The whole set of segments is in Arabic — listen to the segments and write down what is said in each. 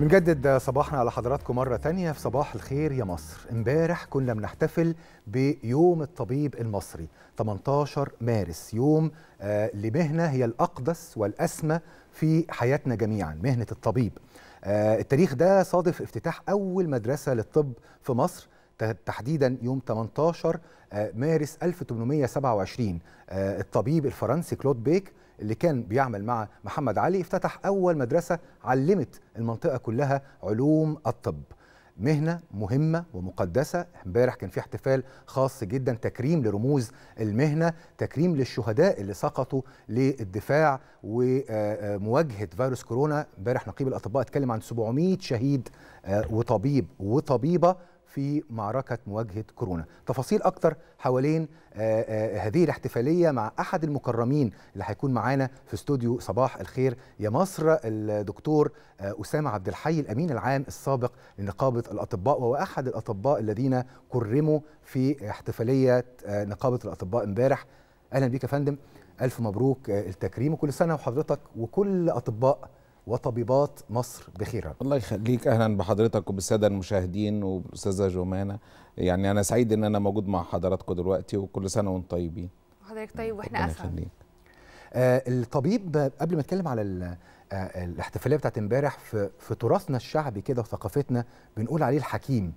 بنجدد صباحنا على حضراتكم مرة تانية في صباح الخير يا مصر امبارح كنا بنحتفل بيوم الطبيب المصري 18 مارس يوم آه لمهنة هي الأقدس والأسمى في حياتنا جميعا مهنة الطبيب آه التاريخ ده صادف افتتاح أول مدرسة للطب في مصر تحديدا يوم 18 آه، مارس 1827 آه، الطبيب الفرنسي كلود بيك اللي كان بيعمل مع محمد علي افتتح أول مدرسة علمت المنطقة كلها علوم الطب مهنة مهمة ومقدسة امبارح كان في احتفال خاص جدا تكريم لرموز المهنة تكريم للشهداء اللي سقطوا للدفاع ومواجهة آه، فيروس كورونا امبارح نقيب الأطباء اتكلم عن 700 شهيد وطبيب وطبيبة في معركة مواجهة كورونا تفاصيل أكتر حوالين آه، آه، هذه الاحتفالية مع أحد المكرمين اللي هيكون معانا في استوديو صباح الخير يا مصر الدكتور آه، أسامة عبد الحي الأمين العام السابق لنقابة الأطباء وهو أحد الأطباء الذين كرموا في احتفالية نقابة الأطباء امبارح أهلا بيك يا فندم ألف مبروك التكريم وكل سنة وحضرتك وكل أطباء وطبيبات مصر بخيرا الله يخليك اهلا بحضرتك وبالساده المشاهدين وبالاستاذه جومانه يعني انا سعيد ان انا موجود مع حضراتكم دلوقتي وكل سنه وانتم طيبين حضرتك طيب واحنا اسعد آه الطبيب قبل ما اتكلم على آه الاحتفاليه بتاعت امبارح في, في تراثنا الشعبي كده وثقافتنا بنقول عليه الحكيم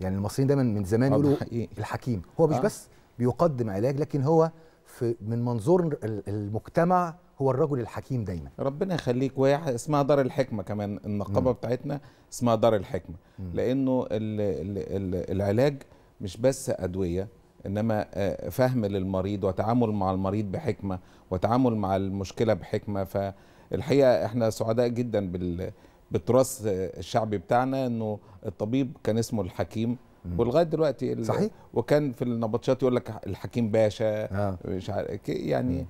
يعني المصريين دايما من زمان آه، يقولوا الحكيم هو مش آه. بس بيقدم علاج لكن هو في من منظور المجتمع هو الرجل الحكيم دايما ربنا يخليك وهي اسمها دار الحكمه كمان النقابه م. بتاعتنا اسمها دار الحكمه م. لانه الـ الـ الـ العلاج مش بس ادويه انما آه، فهم للمريض وتعامل مع المريض بحكمه وتعامل مع المشكله بحكمه فالحقيقه احنا سعداء جدا بال بالتراث الشعبي بتاعنا انه الطبيب كان اسمه الحكيم ولغايه دلوقتي صحيح وكان في النبطشات يقول لك الحكيم باشا آه. مش عارف يعني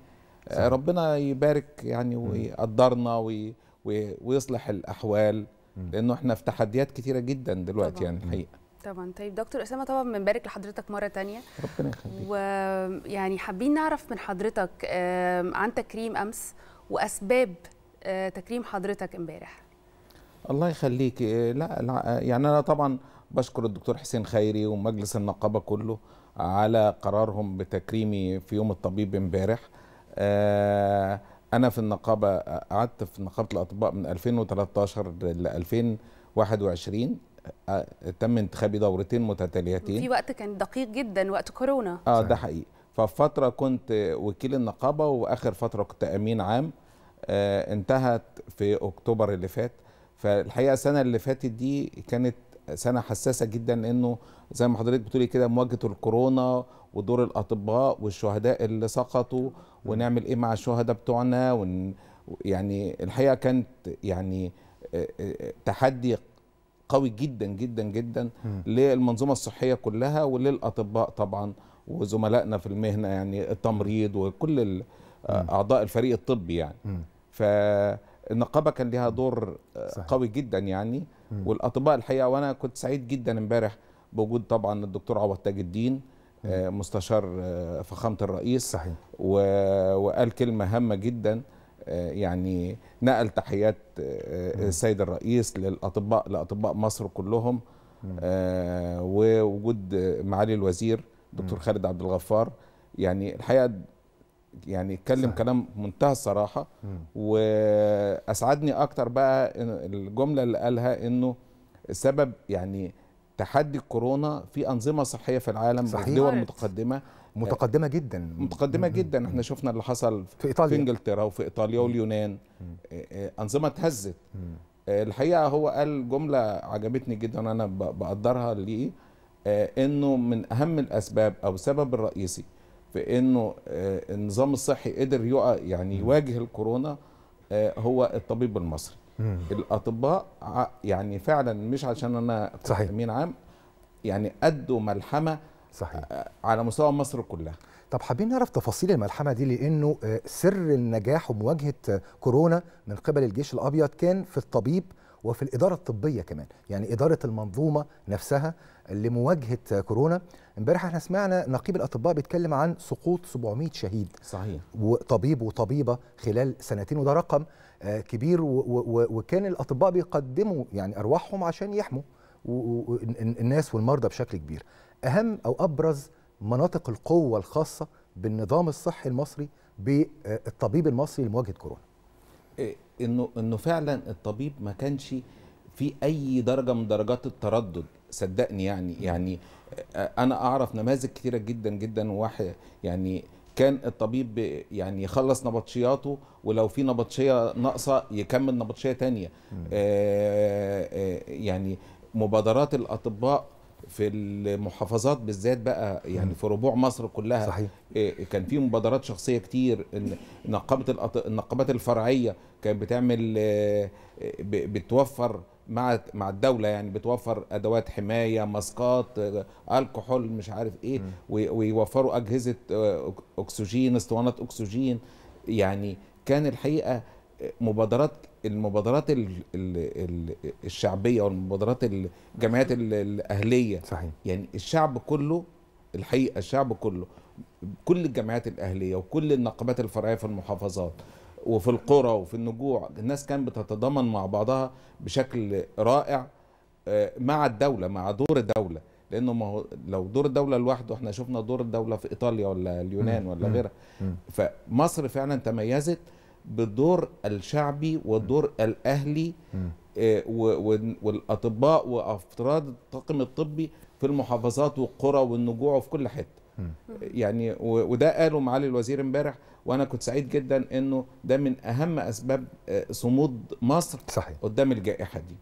آه، صحيح. ربنا يبارك يعني ويقدرنا وي ويصلح الاحوال لانه احنا في تحديات كثيره جدا دلوقتي طبعا. يعني الحقيقه طبعا طيب دكتور اسامه طبعا بنبارك لحضرتك مره تانية ربنا يخليك ويعني حابين نعرف من حضرتك عن تكريم امس واسباب آه، تكريم حضرتك امبارح الله يخليك آه، لا, لا يعني انا طبعا بشكر الدكتور حسين خيري ومجلس النقابه كله على قرارهم بتكريمي في يوم الطبيب امبارح آه، انا في النقابه قعدت في نقابه الاطباء من 2013 ل 2021 تم انتخابي دورتين متتاليتين في وقت كان دقيق جدا وقت كورونا اه ده حقيقي ففتره كنت وكيل النقابه واخر فتره كنت امين عام آه، انتهت في اكتوبر اللي فات فالحقيقه السنه اللي فاتت دي كانت سنه حساسه جدا لانه زي ما حضرتك بتقولي كده مواجهه الكورونا ودور الاطباء والشهداء اللي سقطوا ونعمل ايه مع الشهداء بتوعنا ون يعني الحقيقه كانت يعني آه، آه، تحدي قوي جدا جدا جدا للمنظومه الصحيه كلها وللاطباء طبعا وزملائنا في المهنه يعني التمريض وكل آه، اعضاء الفريق الطبي يعني فالنقابه كان لها دور صحيح. قوي جدا يعني والاطباء الحقيقه وانا كنت سعيد جدا امبارح بوجود طبعا الدكتور عوض تاج الدين آه، مستشار آه، فخامه الرئيس صحيح وقال كلمه هامه جدا آه، يعني نقل تحيات السيد الرئيس للاطباء لاطباء مصر كلهم ووجود معالي الوزير دكتور خالد عبد الغفار يعني الحقيقه يعني اتكلم كلام منتهى الصراحه واسعدني اكتر بقى الجمله اللي قالها انه سبب يعني تحدي الكورونا في انظمه صحيه في العالم صحيح. في دول متقدمه متقدمه جدا متقدمه مم. جدا احنا شفنا اللي حصل في ايطاليا في انجلترا وفي ايطاليا واليونان إيه، إيه، انظمه اتهزت إيه، الحقيقه هو قال جمله عجبتني جدا وانا بقدرها ليه انه من اهم الاسباب او السبب الرئيسي في انه آه، النظام الصحي قدر يقع يعني يواجه الكورونا آه، هو الطبيب المصري مم. الاطباء يعني فعلا مش عشان انا صحيح امين عام يعني ادوا ملحمه صحيح آه، على مستوى مصر كلها طب حابين نعرف تفاصيل الملحمه دي لانه سر النجاح ومواجهه كورونا من قبل الجيش الابيض كان في الطبيب وفي الإدارة الطبية كمان يعني إدارة المنظومة نفسها لمواجهة كورونا امبارح احنا سمعنا نقيب الأطباء بيتكلم عن سقوط 700 شهيد صحيح وطبيب وطبيبة خلال سنتين وده رقم آه، كبير وكان الأطباء بيقدموا يعني أرواحهم عشان يحموا الناس والمرضى بشكل كبير أهم أو أبرز مناطق القوة الخاصة بالنظام الصحي المصري بالطبيب المصري لمواجهة كورونا إيه، انه انه فعلا الطبيب ما كانش في اي درجه من درجات التردد صدقني يعني يعني انا اعرف نماذج كثيره جدا جدا واحد يعني كان الطبيب يعني يخلص نبطشياته ولو في نبطشيه ناقصه يكمل نبطشيه تانية آآ آآ آه، آه، يعني مبادرات الاطباء في المحافظات بالذات بقى يعني في ربوع مصر كلها صحيح. إيه، كان في مبادرات شخصيه كتير نقابه النقابات الفرعيه كانت بتعمل آه، بتوفر مع مع الدوله يعني بتوفر ادوات حمايه ماسكات آه، الكحول مش عارف ايه ويوفروا اجهزه آه، اكسجين اسطوانات اكسجين يعني كان الحقيقه مبادرات المبادرات الشعبيه والمبادرات الجمعيات الاهليه صحيح. يعني الشعب كله الحقيقه الشعب كله كل الجمعيات الاهليه وكل النقابات الفرعيه في المحافظات وفي القرى وفي النجوع الناس كانت بتتضامن مع بعضها بشكل رائع آه، مع الدوله مع دور الدوله لانه ما هو لو دور الدوله لوحده احنا شفنا دور الدوله في ايطاليا ولا اليونان ولا غيرها فمصر فعلا تميزت بدور الشعبي ودور الاهلي آه، والاطباء وافراد الطاقم الطبي في المحافظات والقرى والنجوع وفي كل حته آه، يعني وده قاله معالي الوزير امبارح وانا كنت سعيد جدا انه ده من اهم اسباب آه، صمود مصر صحيح. قدام الجائحه دي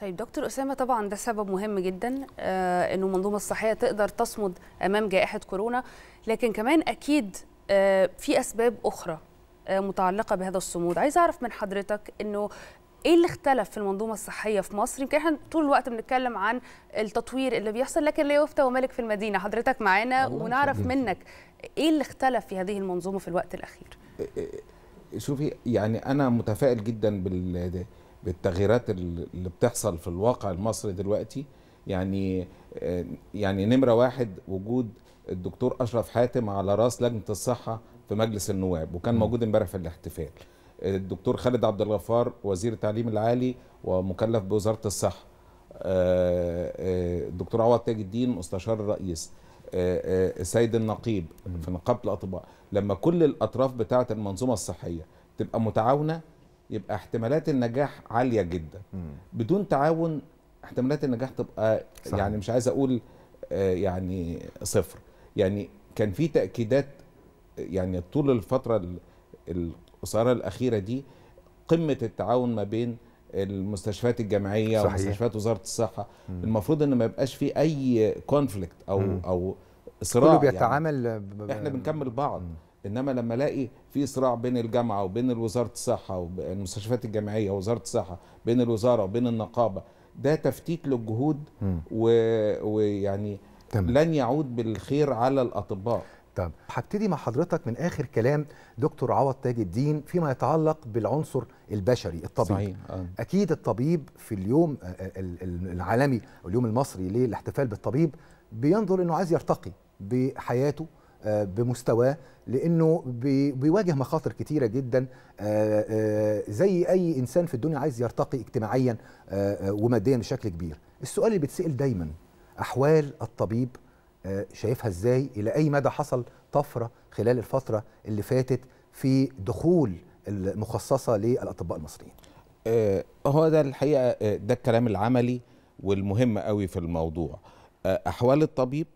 طيب دكتور اسامه طبعا ده سبب مهم جدا آه انه المنظومه الصحيه تقدر تصمد امام جائحه كورونا لكن كمان اكيد آه في اسباب اخرى آه، متعلقه بهذا الصمود عايز اعرف من حضرتك انه ايه اللي اختلف في المنظومه الصحيه في مصر يمكن احنا طول الوقت بنتكلم عن التطوير اللي بيحصل لكن لا يفتى وملك في المدينه حضرتك معانا ونعرف صديق. منك ايه اللي اختلف في هذه المنظومه في الوقت الاخير آه، آه، شوفي يعني انا متفائل جدا بال بالتغييرات اللي بتحصل في الواقع المصري دلوقتي يعني يعني نمره واحد وجود الدكتور اشرف حاتم على راس لجنه الصحه في مجلس النواب وكان موجود امبارح في الاحتفال الدكتور خالد عبد الغفار وزير التعليم العالي ومكلف بوزاره الصحه آه، آه، الدكتور عوض تاج الدين مستشار الرئيس آه، السيد النقيب في نقابه الاطباء لما كل الاطراف بتاعه المنظومه الصحيه تبقى متعاونه يبقى احتمالات النجاح عاليه جدا بدون تعاون احتمالات النجاح تبقى يعني مش عايز اقول يعني صفر يعني كان في تاكيدات يعني طول الفتره القصيره الاخيره دي قمه التعاون ما بين المستشفيات الجامعيه صحيح. ومستشفيات وزاره الصحه مم. المفروض ان ما يبقاش في اي كونفليكت او مم. او صراع كله يعني. بيتعامل يعني. ب... احنا بنكمل بعض مم. انما لما الاقي في صراع بين الجامعه وبين وزاره الصحه والمستشفيات الجامعيه ووزاره الصحه بين الوزاره وبين النقابه ده تفتيت للجهود ويعني و... لن يعود بالخير على الاطباء تمام هبتدي مع حضرتك من اخر كلام دكتور عوض تاج الدين فيما يتعلق بالعنصر البشري الطبيب صحيح. آه. اكيد الطبيب في اليوم آه، آه، العالمي اليوم المصري للاحتفال بالطبيب بينظر انه عايز يرتقي بحياته آه، بمستواه لانه بيواجه مخاطر كتيره جدا زي اي انسان في الدنيا عايز يرتقي اجتماعيا وماديا بشكل كبير السؤال اللي بيتسال دايما احوال الطبيب آه، شايفها ازاي الى اي مدى حصل طفره خلال الفتره اللي فاتت في دخول المخصصه للاطباء المصريين آه، هو ده الحقيقه آه، ده الكلام العملي والمهم قوي في الموضوع احوال الطبيب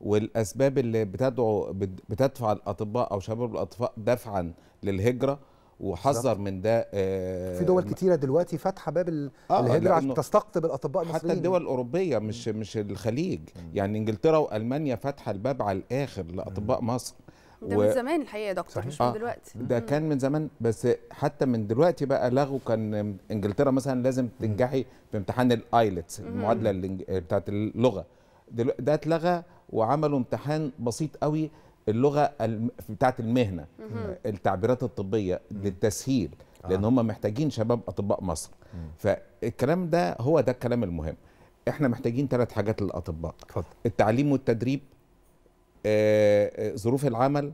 والاسباب اللي بتدعو بتدفع الاطباء او شباب الاطباء دفعا للهجره وحذر من ده آه في دول كتيره دلوقتي فاتحه باب آه الهجره عشان تستقطب الاطباء المصريين حتى الدول الاوروبيه مش مش الخليج يعني انجلترا والمانيا فاتحه الباب على الاخر لاطباء مصر ده و... من زمان الحقيقه يا دكتور صحيح. مش آه، من دلوقتي ده مم. كان من زمان بس حتى من دلوقتي بقى لغوا كان انجلترا مثلا لازم تنجحي في امتحان الايلتس المعادله بتاعت اللغه ده اتلغى وعملوا امتحان بسيط قوي اللغه بتاعه المهنه التعبيرات الطبيه للتسهيل آه. لان هم محتاجين شباب اطباء مصر فالكلام ده هو ده الكلام المهم احنا محتاجين ثلاث حاجات للاطباء فضل. التعليم والتدريب آه،, آه، ظروف العمل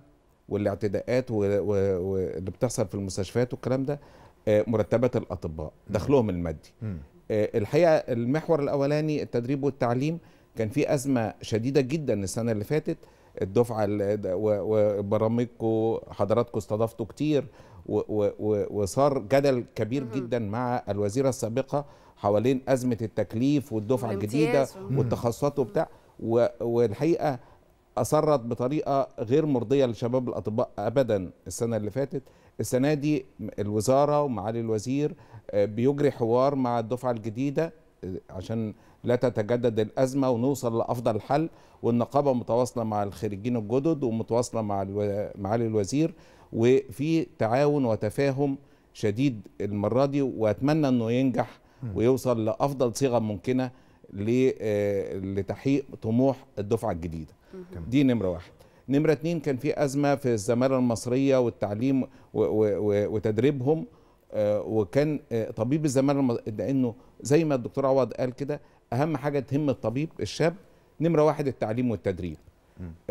والاعتداءات واللي بتحصل في المستشفيات والكلام ده آه، مرتبات الاطباء دخلهم المادي آه، الحقيقه المحور الاولاني التدريب والتعليم كان في ازمه شديده جدا السنه اللي فاتت الدفعه وبرامجكم حضراتكم استضفتوا كتير وصار جدل كبير جدا مع الوزيره السابقه حوالين ازمه التكليف والدفعه الجديده والتخصصات وبتاع والحقيقه اصرت بطريقه غير مرضيه لشباب الاطباء ابدا السنه اللي فاتت السنه دي الوزاره ومعالي الوزير آه، بيجري حوار مع الدفعه الجديده آه، عشان لا تتجدد الأزمة ونوصل لأفضل حل والنقابة متواصلة مع الخريجين الجدد ومتواصلة مع معالي الوزير وفي تعاون وتفاهم شديد المرة دي وأتمنى أنه ينجح ويوصل لأفضل صيغة ممكنة آه، لتحقيق طموح الدفعة الجديدة دي نمرة واحد نمرة اتنين كان في أزمة في الزمالة المصرية والتعليم وتدريبهم آه، وكان آه، طبيب الزمالة لأنه زي ما الدكتور عوض قال كده اهم حاجه تهم الطبيب الشاب نمره واحد التعليم والتدريب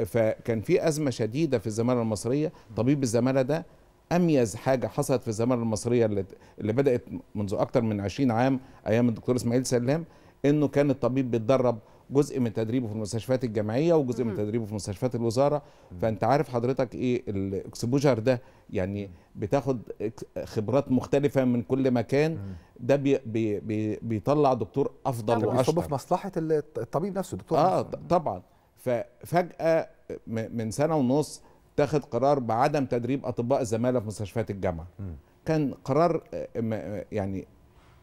فكان في ازمه شديده في الزماله المصريه طبيب الزماله ده اميز حاجه حصلت في الزماله المصريه اللي, بدات منذ اكثر من 20 عام ايام الدكتور اسماعيل سلام انه كان الطبيب بيتدرب جزء من تدريبه في المستشفيات الجامعيه وجزء من تدريبه في مستشفيات الوزاره فانت عارف حضرتك ايه الاكسبوجر ده يعني بتاخد خبرات مختلفه من كل مكان ده بي بي بيطلع دكتور افضل واشطر في مصلحه الطبيب نفسه دكتور اه طبعا ففجاه من سنه ونص اتخذ قرار بعدم تدريب اطباء الزماله في مستشفيات الجامعه كان قرار آه، آه، يعني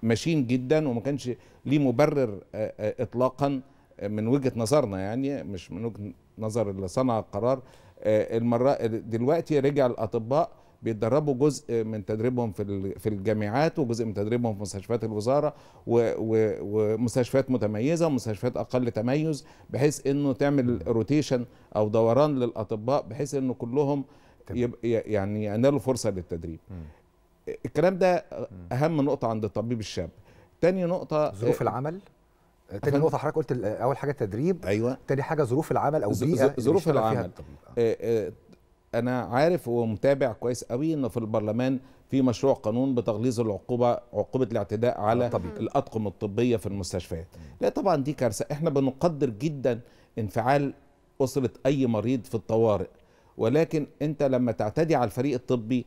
ماشين جدا وما كانش ليه مبرر آه، اطلاقا من وجهه نظرنا يعني مش من وجهه نظر اللي صنع القرار آه، المره دلوقتي رجع الاطباء بيتدربوا جزء من تدريبهم في في الجامعات وجزء من تدريبهم في مستشفيات الوزاره ومستشفيات متميزه ومستشفيات اقل تميز بحيث انه تعمل روتيشن او دوران للاطباء بحيث انه كلهم يعني ينالوا فرصه للتدريب. الكلام ده اهم نقطه عند الطبيب الشاب. تاني نقطه ظروف آه، العمل تاني نقطه حضرتك قلت اول حاجه تدريب ايوه تاني حاجه ظروف العمل او بيئه ظروف العمل آه، آه، انا عارف ومتابع كويس قوي ان في البرلمان في مشروع قانون بتغليظ العقوبه عقوبه الاعتداء على آه، طبيعي. الاطقم الطبيه في المستشفيات لا طبعا دي كارثه احنا بنقدر جدا انفعال اسره اي مريض في الطوارئ ولكن انت لما تعتدي على الفريق الطبي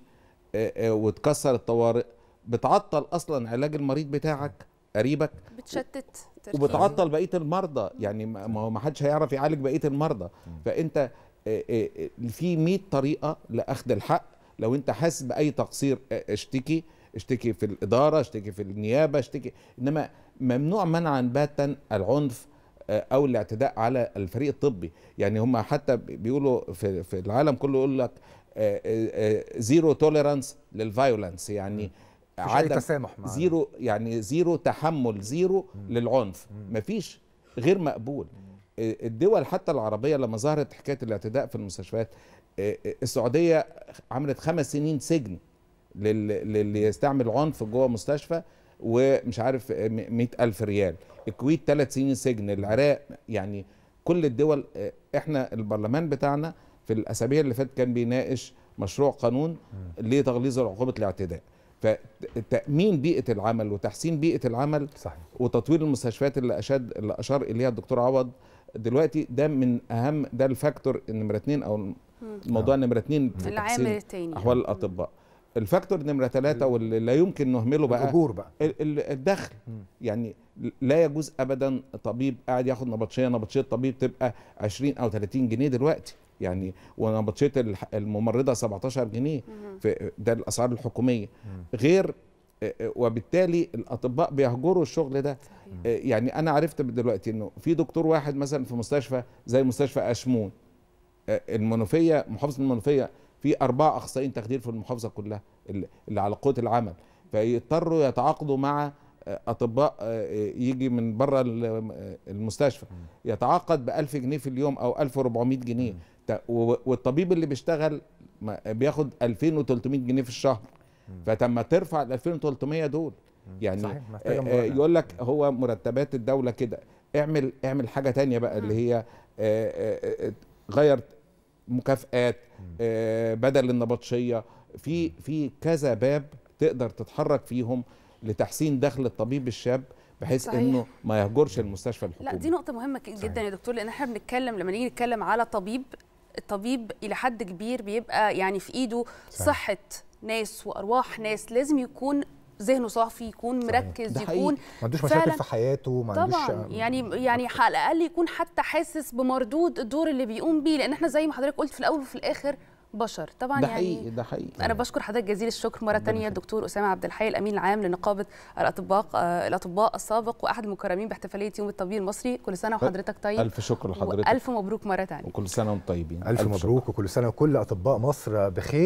وتكسر الطوارئ بتعطل اصلا علاج المريض بتاعك قريبك بتشتت وبتعطل بقيه المرضى يعني ما هو ما حدش هيعرف يعالج بقيه المرضى فانت آه، آه، في 100 طريقه لاخذ الحق لو انت حاسس باي تقصير آه، اشتكي اشتكي في الاداره اشتكي في النيابه اشتكي انما ممنوع منعا باتا العنف او الاعتداء على الفريق الطبي يعني هم حتى بيقولوا في, في العالم كله يقول لك زيرو توليرانس للفايولنس يعني عدم تسامح معنا. زيرو يعني زيرو تحمل زيرو مم. للعنف مم. مفيش غير مقبول مم. آه، الدول حتى العربيه لما ظهرت حكايه الاعتداء في المستشفيات آه، آه، السعوديه عملت خمس سنين سجن للي يستعمل عنف جوه مستشفى ومش عارف مئة ألف ريال الكويت ثلاث سنين سجن العراق يعني كل الدول احنا البرلمان بتاعنا في الأسابيع اللي فاتت كان بيناقش مشروع قانون لتغليظ عقوبة الاعتداء فتامين بيئه العمل وتحسين بيئه العمل صحيح. وتطوير المستشفيات اللي اشاد اللي اشار اليها الدكتور عوض دلوقتي ده من اهم ده الفاكتور نعم. نمره اثنين او الموضوع نمره اثنين في العامل الثاني احوال الاطباء الفاكتور نمره ثلاثة واللي لا يمكن نهمله بقى الاجور بقى الدخل يعني لا يجوز ابدا طبيب قاعد ياخد نبطشيه نبطشيه الطبيب تبقى 20 او 30 جنيه دلوقتي يعني ونبطشيه الممرضه 17 جنيه في ده الاسعار الحكوميه غير وبالتالي الاطباء بيهجروا الشغل ده يعني انا عرفت دلوقتي انه في دكتور واحد مثلا في مستشفى زي مستشفى اشمون المنوفيه محافظه المنوفيه في اربع اخصائيين تخدير في المحافظه كلها اللي على قوه العمل فيضطروا يتعاقدوا مع اطباء يجي من بره المستشفى يتعاقد ب 1000 جنيه في اليوم او 1400 جنيه والطبيب اللي بيشتغل بياخد 2300 جنيه في الشهر فتما ترفع ال 2300 دول يعني آه، آه، يقول لك هو مرتبات الدوله كده اعمل اعمل حاجه ثانيه بقى اللي هي آه، غير مكافئات بدل النبطشيه في في كذا باب تقدر تتحرك فيهم لتحسين دخل الطبيب الشاب بحيث صحيح. انه ما يهجرش المستشفى الحكومي لا دي نقطه مهمه جدا صحيح. يا دكتور لان احنا بنتكلم لما نيجي نتكلم على طبيب الطبيب الى حد كبير بيبقى يعني في ايده صحه ناس وارواح ناس لازم يكون ذهنه صافي يكون مركز ده يكون ما عندوش مشاكل في حياته ما طبعا يعني يعني على الاقل يكون حتى حاسس بمردود الدور اللي بيقوم بيه لان احنا زي ما حضرتك قلت في الاول وفي الاخر بشر طبعا ده يعني حقيقي ده حقيقي انا بشكر حضرتك جزيل الشكر مره ثانيه الدكتور اسامه عبد الحي الامين العام لنقابه الاطباء آه، الاطباء السابق واحد المكرمين باحتفاليه يوم الطبيب المصري كل سنه وحضرتك طيب الف شكر لحضرتك الف مبروك مره ثانيه وكل سنه وانتم طيبين الف, ألف مبروك وكل سنه وكل اطباء مصر بخير